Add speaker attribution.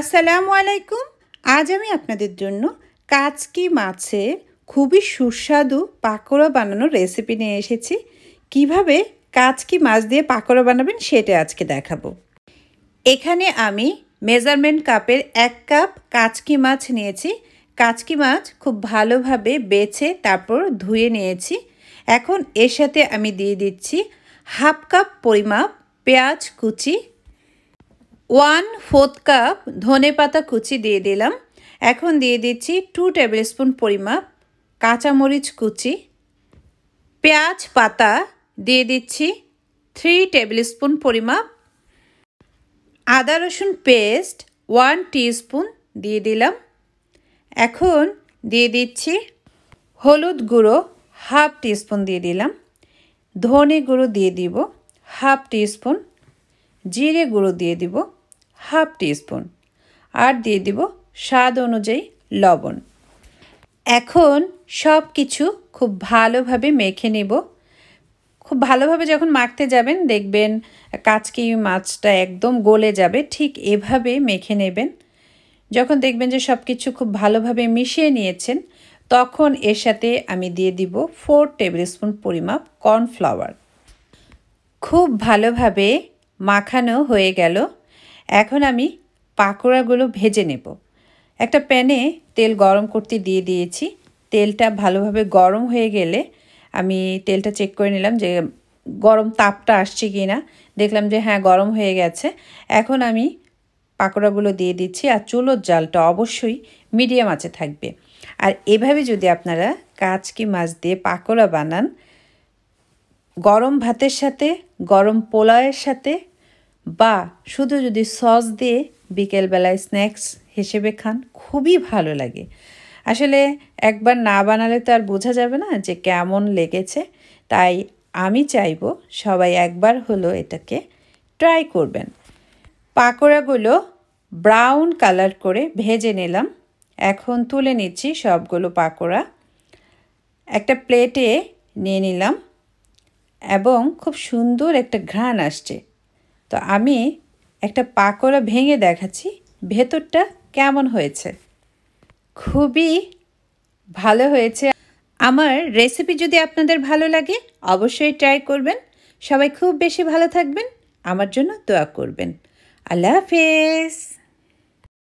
Speaker 1: আসসালামু আলাইকুম আজ আমি আপনাদের জন্য কাচকি মাছে খুবই সুস্বাদু পাকোড়া বানানোর রেসিপি নিয়ে এসেছি কিভাবে কাচকি মাছ দিয়ে পাকোড়া বানাবেন সেটা আজকে দেখাবো এখানে আমি মেজারমেন্ট কাপের এক কাপ কাচকি মাছ নিয়েছি কাচকি মাছ খুব ভালোভাবে বেছে তারপর ধুয়ে নিয়েছি এখন এর সাথে আমি দিয়ে দিচ্ছি হাফ কাপ পরিমাপ পেঁয়াজ কুচি ওয়ান ফোর্থ কাপ ধনে পাতা কুচি দিয়ে দিলাম এখন দিয়ে দিচ্ছি টু টেবিল স্পুন পরিমাপ কাঁচামরিচ কুচি পেঁয়াজ পাতা দিয়ে দিচ্ছি থ্রি টেবিল স্পুন পরিমাপ আদা রসুন পেস্ট ওয়ান স্পুন দিয়ে দিলাম এখন দিয়ে দিচ্ছি হলুদ গুঁড়ো হাফ স্পুন দিয়ে দিলাম ধনে গুঁড়ো দিয়ে দিব হাফ স্পুন জিরে গুঁড়ো দিয়ে দিব হাফ টিস্পুন আর দিয়ে দিব স্বাদ অনুযায়ী লবণ এখন সব কিছু খুব ভালোভাবে মেখে নেব খুব ভালোভাবে যখন মাখতে যাবেন দেখবেন কাচকি মাছটা একদম গলে যাবে ঠিক এভাবে মেখে নেবেন যখন দেখবেন যে সব কিছু খুব ভালোভাবে মিশিয়ে নিয়েছেন তখন এর সাথে আমি দিয়ে দিব ফোর টেবিল স্পুন পরিমাপ কর্নফ্লাওয়ার খুব ভালোভাবে মাখানো হয়ে গেল এখন আমি পাকোড়াগুলো ভেজে নেব একটা প্যানে তেল গরম করতে দিয়ে দিয়েছি তেলটা ভালোভাবে গরম হয়ে গেলে আমি তেলটা চেক করে নিলাম যে গরম তাপটা আসছে কি না দেখলাম যে হ্যাঁ গরম হয়ে গেছে এখন আমি পাকোড়াগুলো দিয়ে দিচ্ছি আর চুলোর জালটা অবশ্যই মিডিয়াম আছে থাকবে আর এভাবে যদি আপনারা কাঁচ কি মাছ দিয়ে পাকোড়া বানান গরম ভাতের সাথে গরম পোলাওয়ের সাথে বা শুধু যদি সস দিয়ে বিকেলবেলায় স্ন্যাক্স হিসেবে খান খুবই ভালো লাগে আসলে একবার না বানালে তো আর বোঝা যাবে না যে কেমন লেগেছে তাই আমি চাইব সবাই একবার হলো এটাকে ট্রাই করবেন পাকোড়াগুলো ব্রাউন কালার করে ভেজে নিলাম এখন তুলে নিচ্ছি সবগুলো পাকোড়া একটা প্লেটে নিয়ে নিলাম এবং খুব সুন্দর একটা ঘ্রাণ আসছে তো আমি একটা পাকোড়া ভেঙে দেখাচ্ছি ভেতরটা কেমন হয়েছে খুবই ভালো হয়েছে আমার রেসিপি যদি আপনাদের ভালো লাগে অবশ্যই ট্রাই করবেন সবাই খুব বেশি ভালো থাকবেন আমার জন্য দোয়া করবেন আল্লাহ হাফেজ